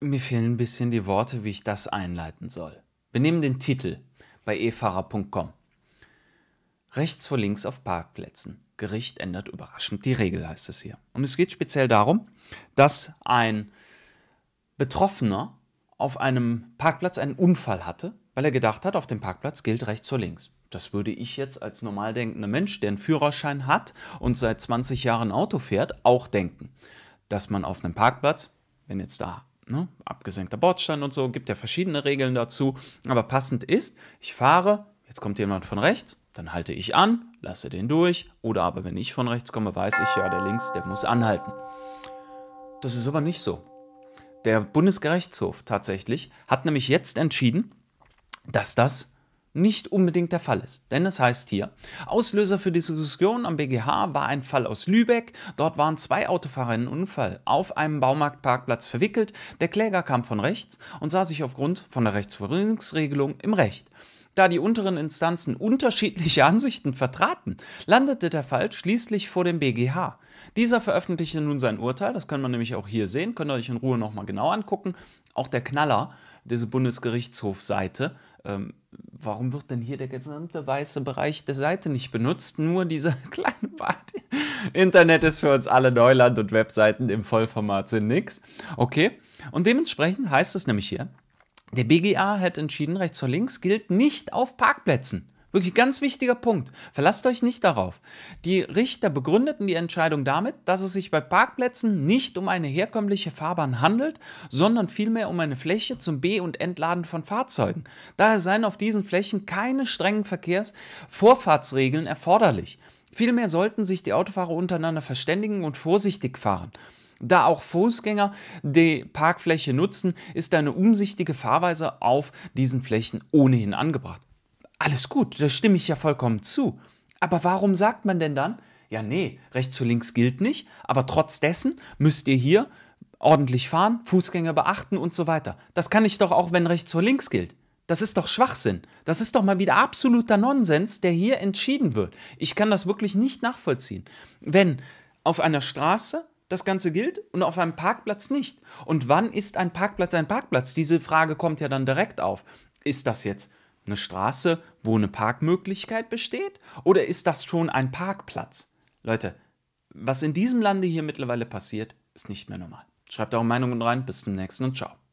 Mir fehlen ein bisschen die Worte, wie ich das einleiten soll. Wir nehmen den Titel bei efahrer.com. Rechts vor links auf Parkplätzen. Gericht ändert überraschend die Regel, heißt es hier. Und es geht speziell darum, dass ein Betroffener auf einem Parkplatz einen Unfall hatte, weil er gedacht hat, auf dem Parkplatz gilt rechts vor links. Das würde ich jetzt als normal denkender Mensch, der einen Führerschein hat und seit 20 Jahren Auto fährt, auch denken. Dass man auf einem Parkplatz, wenn jetzt da Ne? Abgesenkter Bordstein und so, gibt ja verschiedene Regeln dazu. Aber passend ist, ich fahre, jetzt kommt jemand von rechts, dann halte ich an, lasse den durch. Oder aber wenn ich von rechts komme, weiß ich, ja, der links, der muss anhalten. Das ist aber nicht so. Der Bundesgerichtshof tatsächlich hat nämlich jetzt entschieden, dass das nicht unbedingt der Fall ist. Denn es heißt hier, Auslöser für diese Diskussion am BGH war ein Fall aus Lübeck. Dort waren zwei Autofahrer in einen Unfall auf einem Baumarktparkplatz verwickelt. Der Kläger kam von rechts und sah sich aufgrund von der Rechtsverringerungsregelung im Recht. Da die unteren Instanzen unterschiedliche Ansichten vertraten, landete der Fall schließlich vor dem BGH. Dieser veröffentlichte nun sein Urteil, das kann man nämlich auch hier sehen, könnt ihr euch in Ruhe nochmal genau angucken. Auch der Knaller, diese Bundesgerichtshofseite, ähm, warum wird denn hier der gesamte weiße Bereich der Seite nicht benutzt? Nur dieser kleine Part. Internet ist für uns alle Neuland und Webseiten im Vollformat sind nix. Okay, und dementsprechend heißt es nämlich hier, der BGA hat entschieden, rechts vor links gilt nicht auf Parkplätzen. Wirklich ganz wichtiger Punkt. Verlasst euch nicht darauf. Die Richter begründeten die Entscheidung damit, dass es sich bei Parkplätzen nicht um eine herkömmliche Fahrbahn handelt, sondern vielmehr um eine Fläche zum Be- und Entladen von Fahrzeugen. Daher seien auf diesen Flächen keine strengen Verkehrsvorfahrtsregeln erforderlich. Vielmehr sollten sich die Autofahrer untereinander verständigen und vorsichtig fahren. Da auch Fußgänger die Parkfläche nutzen, ist eine umsichtige Fahrweise auf diesen Flächen ohnehin angebracht. Alles gut, da stimme ich ja vollkommen zu. Aber warum sagt man denn dann, ja nee, rechts zu links gilt nicht, aber trotz dessen müsst ihr hier ordentlich fahren, Fußgänger beachten und so weiter. Das kann ich doch auch, wenn rechts zu links gilt. Das ist doch Schwachsinn. Das ist doch mal wieder absoluter Nonsens, der hier entschieden wird. Ich kann das wirklich nicht nachvollziehen. Wenn auf einer Straße das Ganze gilt und auf einem Parkplatz nicht. Und wann ist ein Parkplatz ein Parkplatz? Diese Frage kommt ja dann direkt auf. Ist das jetzt eine Straße, wo eine Parkmöglichkeit besteht? Oder ist das schon ein Parkplatz? Leute, was in diesem Lande hier mittlerweile passiert, ist nicht mehr normal. Schreibt eure Meinungen rein. Bis zum nächsten und ciao.